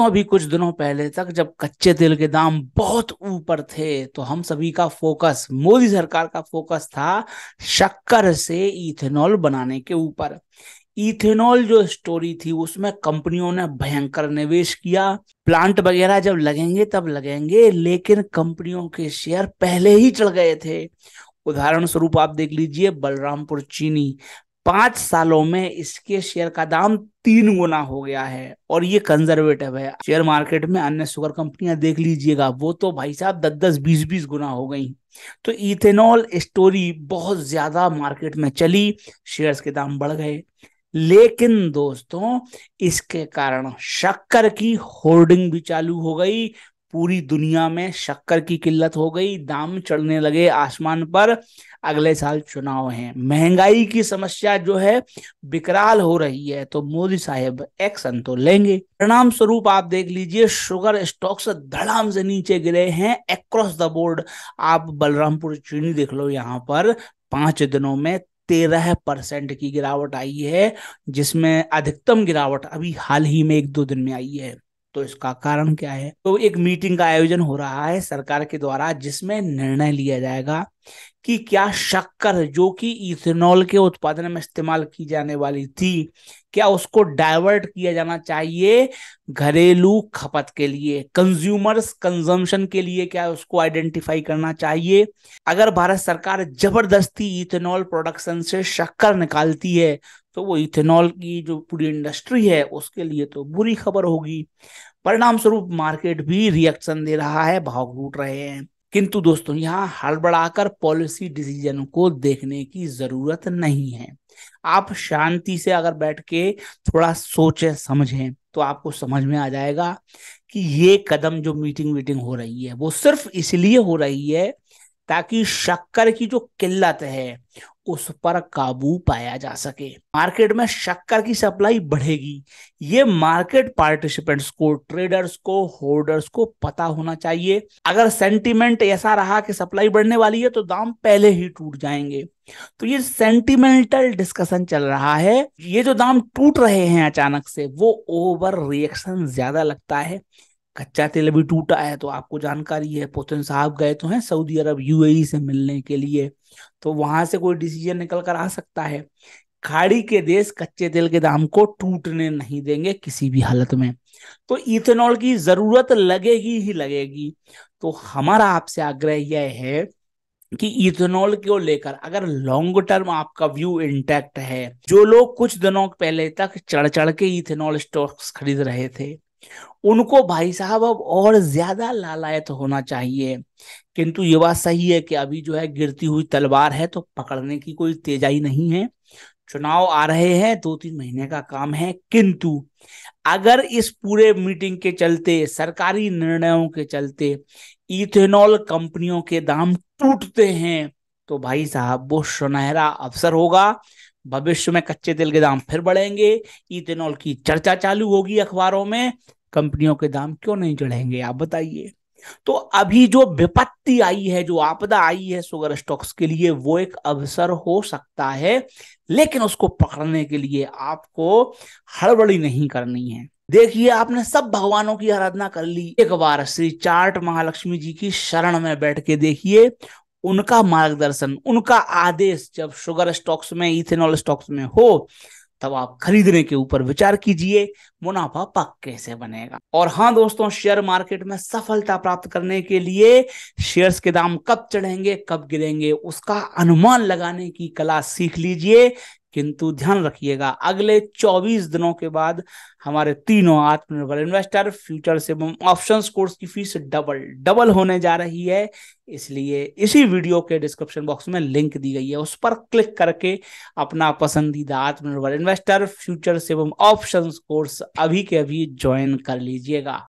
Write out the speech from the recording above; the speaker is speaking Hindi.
दोस्तों अभी कुछ दिनों पहले तक जब कच्चे तेल के दाम बहुत ऊपर थे तो हम सभी का फोकस मोदी सरकार का फोकस था शक्कर से इथेनॉल बनाने के ऊपर इथेनॉल जो स्टोरी थी उसमें कंपनियों ने भयंकर निवेश किया प्लांट वगैरह जब लगेंगे तब लगेंगे लेकिन कंपनियों के शेयर पहले ही चढ़ गए थे उदाहरण स्वरूप आप देख लीजिए बलरामपुर चीनी पांच सालों में इसके शेयर का दाम तीन गुना हो गया है और ये कंजर्वेटिव है शेयर मार्केट में अन्य सुगर कंपनियां देख लीजिएगा वो तो भाई साहब दस दस बीस बीस गुना हो गई तो इथेनॉल स्टोरी बहुत ज्यादा मार्केट में चली शेयर्स के दाम बढ़ गए लेकिन दोस्तों इसके कारण शक्कर की होर्डिंग भी चालू हो गई पूरी दुनिया में शक्कर की किल्लत हो गई दाम चढ़ने लगे आसमान पर अगले साल चुनाव है महंगाई की समस्या जो है विकराल हो रही है तो मोदी साहब एक्शन तो लेंगे परिणाम स्वरूप आप देख लीजिए शुगर स्टॉक्स धड़ाम से नीचे गिरे हैं अक्रॉस द बोर्ड आप बलरामपुर चीनी देख लो यहाँ पर पांच दिनों में तेरह परसेंट की गिरावट आई है जिसमें अधिकतम गिरावट अभी हाल ही में एक दो दिन में आई है तो इसका कारण क्या है तो एक मीटिंग का आयोजन हो रहा है सरकार के द्वारा जिसमें निर्णय लिया जाएगा कि क्या शक्कर जो कि इथेनॉल के उत्पादन में इस्तेमाल की जाने वाली थी क्या उसको डाइवर्ट किया जाना चाहिए घरेलू खपत के लिए कंज्यूमर्स कंजम्पशन के लिए क्या उसको आइडेंटिफाई करना चाहिए अगर भारत सरकार जबरदस्ती इथेनॉल प्रोडक्शन से शक्कर निकालती है तो वो इथेनॉल की जो पूरी इंडस्ट्री है उसके लिए तो बुरी खबर होगी परिणाम स्वरूप मार्केट भी रिएक्शन दे रहा है भाव घूट रहे हैं किंतु दोस्तों यहाँ हड़बड़ाकर पॉलिसी डिसीजन को देखने की जरूरत नहीं है आप शांति से अगर बैठ के थोड़ा सोचे समझें तो आपको समझ में आ जाएगा कि ये कदम जो मीटिंग वीटिंग हो रही है वो सिर्फ इसलिए हो रही है ताकि शक्कर की जो किल्लत है उस पर काबू पाया जा सके मार्केट में शक्कर की सप्लाई बढ़ेगी ये मार्केट पार्टिसिपेंट्स को ट्रेडर्स को होल्डर्स को पता होना चाहिए अगर सेंटीमेंट ऐसा रहा कि सप्लाई बढ़ने वाली है तो दाम पहले ही टूट जाएंगे तो ये सेंटिमेंटल डिस्कशन चल रहा है ये जो दाम टूट रहे हैं अचानक से वो ओवर रिएक्शन ज्यादा लगता है कच्चा तेल भी टूटा है तो आपको जानकारी है पोतन साहब गए तो हैं सऊदी अरब यूएई से मिलने के लिए तो वहां से कोई डिसीजन निकल कर आ सकता है खाड़ी के देश कच्चे तेल के दाम को टूटने नहीं देंगे किसी भी हालत में तो इथेनॉल की जरूरत लगेगी ही लगेगी तो हमारा आपसे आग्रह यह है कि इथेनॉल को लेकर अगर लॉन्ग टर्म आपका व्यू इंटैक्ट है जो लोग कुछ दिनों पहले तक चढ़ चढ़ के इथेनॉल स्टॉक्स खरीद रहे थे उनको भाई साहब अब और ज्यादा लालायत होना चाहिए किंतु ये बात सही है कि अभी जो है गिरती हुई तलवार है तो पकड़ने की कोई तेजाई नहीं है चुनाव आ रहे हैं दो तीन महीने का काम है किंतु अगर इस पूरे मीटिंग के चलते सरकारी निर्णयों के चलते इथेनॉल कंपनियों के दाम टूटते हैं तो भाई साहब वो सुनहरा अवसर होगा भविष्य में कच्चे तेल के दाम फिर बढ़ेंगे इथेनॉल की चर्चा चालू होगी अखबारों में कंपनियों के दाम क्यों नहीं चढ़ेंगे आप बताइए तो अभी जो विपत्ति आई है जो आपदा आई है सुगर स्टॉक्स के लिए वो एक अवसर हो सकता है लेकिन उसको पकड़ने के लिए आपको हड़बड़ी नहीं करनी है देखिए आपने सब भगवानों की आराधना कर ली एक बार श्री चार्ट महालक्ष्मी जी की शरण में बैठ के देखिए उनका मार्गदर्शन उनका आदेश जब शुगर स्टॉक्स में इथेनॉल स्टॉक्स में हो तब आप खरीदने के ऊपर विचार कीजिए मुनाफा पक्के से बनेगा और हाँ दोस्तों शेयर मार्केट में सफलता प्राप्त करने के लिए शेयर्स के दाम कब चढ़ेंगे कब गिरेंगे उसका अनुमान लगाने की कला सीख लीजिए किंतु ध्यान रखिएगा अगले 24 दिनों के बाद हमारे तीनों आत्मनिर्भर इन्वेस्टर फ्यूचर्स एवं ऑप्शंस कोर्स की फीस डबल डबल होने जा रही है इसलिए इसी वीडियो के डिस्क्रिप्शन बॉक्स में लिंक दी गई है उस पर क्लिक करके अपना पसंदीदा आत्मनिर्भर इन्वेस्टर फ्यूचर्स एवं ऑप्शंस कोर्स अभी के अभी ज्वाइन कर लीजिएगा